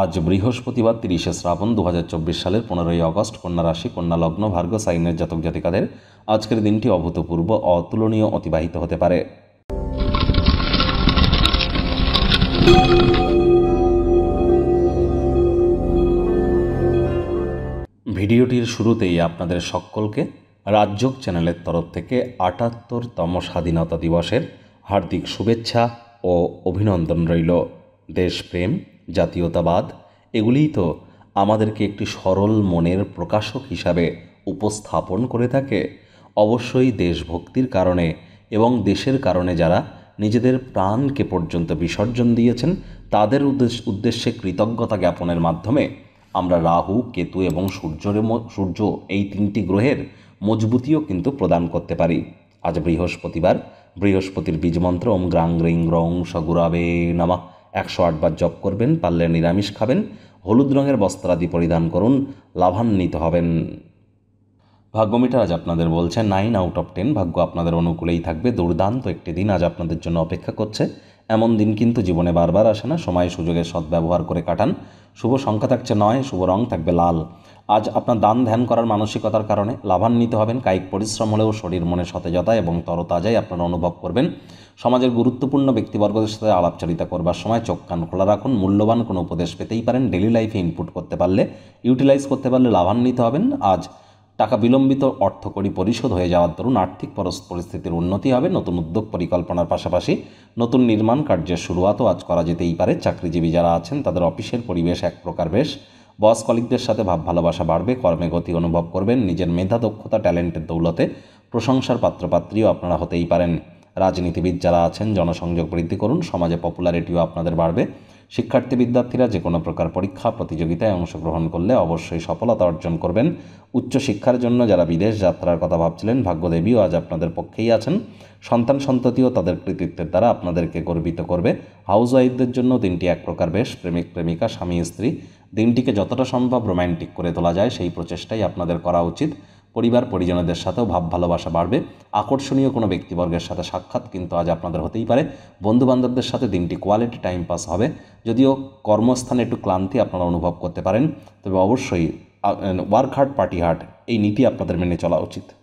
আজ বৃহস্পতিবার তিরিশে শ্রাবণ দু সালের পনেরোই অগস্ট কন্যা রাশি কন্যা লগ্ন ভার্গ সাইনের জাতক জাতিকাদের আজকের দিনটি অভূতপূর্ব অতুলনীয় অতিবাহিত হতে পারে ভিডিওটির শুরুতেই আপনাদের সকলকে রাজ্যক চ্যানেলের তরফ থেকে আটাত্তরতম স্বাধীনতা দিবসের হার্দিক শুভেচ্ছা ও অভিনন্দন রইল দেশপ্রেম জাতীয়তাবাদ এগুলিই তো আমাদেরকে একটি সরল মনের প্রকাশক হিসাবে উপস্থাপন করে থাকে অবশ্যই দেশভক্তির কারণে এবং দেশের কারণে যারা নিজেদের প্রাণকে পর্যন্ত বিসর্জন দিয়েছেন তাদের উদ্দেশ্যে কৃতজ্ঞতা জ্ঞাপনের মাধ্যমে আমরা রাহু কেতু এবং সূর্যের সূর্য এই তিনটি গ্রহের মজবুতিও কিন্তু প্রদান করতে পারি আজ বৃহস্পতিবার বৃহস্পতির বীজমন্ত্র ওম গ্রাং রিং গ্রং সগুরাবে নামা একশো আটবার জপ করবেন পারলে নিরামিষ খাবেন হলুদ রঙের বস্ত্রাদি পরিধান করুন লাভান্বিত হবেন ভাগ্যমিটার আজ আপনাদের বলছে নাইন আউট অফ টেন ভাগ্য আপনাদের অনুকূলেই থাকবে দুর্দান্ত একটি দিন আজ আপনাদের জন্য অপেক্ষা করছে এমন দিন কিন্তু জীবনে বারবার আসে না সময় সুযোগের সদ্ব্যবহার করে কাটান শুভ সংখ্যা থাকছে নয় শুভ রং থাকবে লাল আজ আপনার দান ধ্যান করার মানসিকতার কারণে লাভান্বিত হবেন কায়িক পরিশ্রম হলেও শরীর মনে সতেজতা এবং তরতাজাই আপনারা অনুভব করবেন সমাজের গুরুত্বপূর্ণ ব্যক্তিবর্গদের সাথে আলাপচারিতা করবার সময় চোখ কান খোলা রাখুন মূল্যবান কোনো উপদেশ পেতেই পারেন ডেলি লাইফে ইনপুট করতে পারলে ইউটিলাইজ করতে পারলে লাভান্বিত হবেন আজ টাকা বিলম্বিত অর্থকরী পরিশোধ হয়ে যাওয়ার দরুন আর্থিক পরিস্থিতির উন্নতি হবে নতুন উদ্যোগ পরিকল্পনার পাশাপাশি নতুন নির্মাণ কার্যের শুরুয়াতও আজ করা যেতেই পারে চাকরিজীবী যারা আছেন তাদের অফিসের পরিবেশ এক প্রকার বেশ বস কলিকদের সাথে ভাব ভালোবাসা বাড়বে কর্মে গতি অনুভব করবেন নিজের মেধা দক্ষতা ট্যালেন্টের দৌলতে প্রশংসার পাত্রপাত্রীও আপনারা হতেই পারেন রাজনীতিবিদ যারা আছেন জনসংযোগ বৃদ্ধি করুন সমাজে পপুলারিটিও আপনাদের বাড়বে শিক্ষার্থী বিদ্যার্থীরা যে কোনো প্রকার পরীক্ষা প্রতিযোগিতায় অংশগ্রহণ করলে অবশ্যই সফলতা অর্জন করবেন উচ্চশিক্ষার জন্য যারা বিদেশ যাত্রার কথা ভাবছিলেন ভাগ্যদেবীও আজ আপনাদের পক্ষেই আছেন সন্তান সন্ততিও তাদের কৃতিত্বের দ্বারা আপনাদেরকে গর্বিত করবে হাউস ওয়াইফদের জন্য দিনটি এক প্রকার বেশ প্রেমিক প্রেমিকা স্বামী স্ত্রী দিনটিকে যতটা সম্ভব রোম্যান্টিক করে তোলা যায় সেই প্রচেষ্টাই আপনাদের করা উচিত পরিবার পরিজনদের সাথেও ভাব ভালোবাসা বাড়বে আকর্ষণীয় কোনো ব্যক্তিবর্গের সাথে সাক্ষাৎ কিন্তু আজ আপনাদের হতেই পারে বন্ধুবান্ধবদের সাথে দিনটি কোয়ালিটি টাইম পাস হবে যদিও কর্মস্থানে একটু ক্লান্তি আপনারা অনুভব করতে পারেন তবে অবশ্যই ওয়ার্ক হার্ট পার্টি হার্ট এই নীতি আপনাদের মেনে চলা উচিত